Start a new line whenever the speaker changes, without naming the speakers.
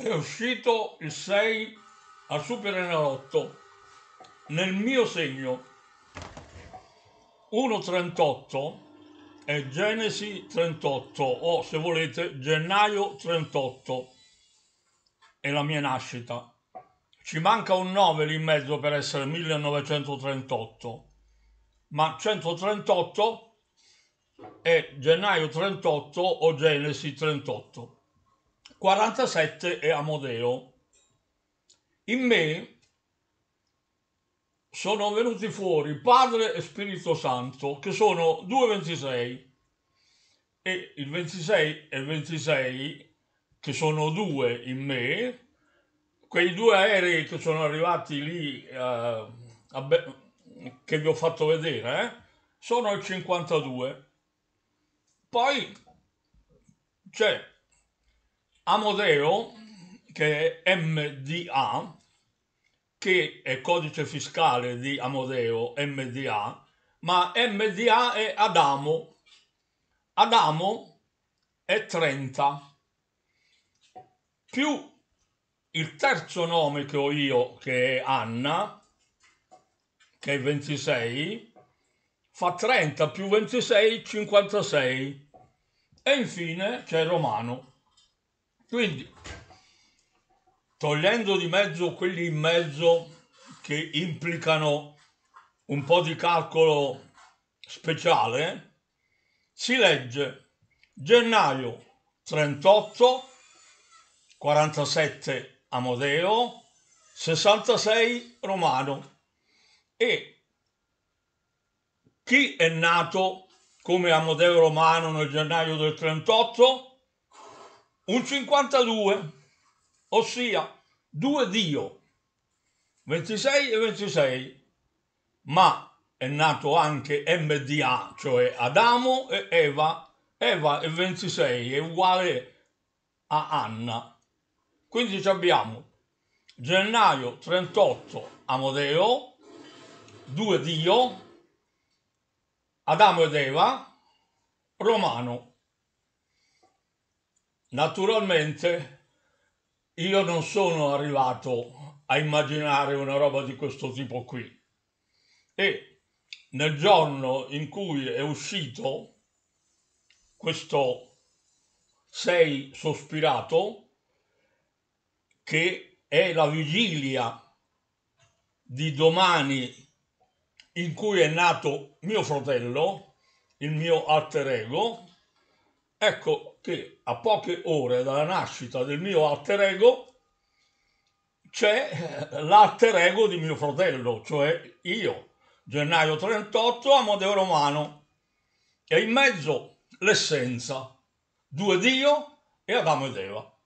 è
uscito il 6 a Superenalotto nel mio segno 1.38 è Genesi 38 o se volete gennaio 38 è la mia nascita ci manca un 9 lì in mezzo per essere 1938 ma 138 è gennaio 38 o Genesi 38 47 e Amodeo. In me sono venuti fuori Padre e Spirito Santo, che sono 26, e il 26 e il 26 che sono due in me quei due aerei che sono arrivati lì eh, Be- che vi ho fatto vedere eh, sono il 52 poi c'è Amodeo, che è MDA, che è codice fiscale di Amodeo, MDA, ma MDA è Adamo. Adamo è 30, più il terzo nome che ho io, che è Anna, che è 26, fa 30 più 26, 56. E infine c'è Romano. Quindi, togliendo di mezzo quelli in mezzo che implicano un po' di calcolo speciale, si legge gennaio 38, 47 Amodeo, 66 Romano e chi è nato come Amodeo Romano nel gennaio del 38? un 52, ossia due Dio, 26 e 26, ma è nato anche MDA, cioè Adamo e Eva, Eva è 26, è uguale a Anna. Quindi abbiamo gennaio 38 Amodeo, due Dio, Adamo ed Eva, Romano Naturalmente io non sono arrivato a immaginare una roba di questo tipo qui. E nel giorno in cui è uscito questo sei sospirato, che è la vigilia di domani in cui è nato mio fratello, il mio alter ego, Ecco che a poche ore dalla nascita del mio alter ego c'è eh, l'alter ego di mio fratello, cioè io, gennaio 38, Amodeo Romano, e in mezzo l'essenza, due Dio e Adamo ed Eva.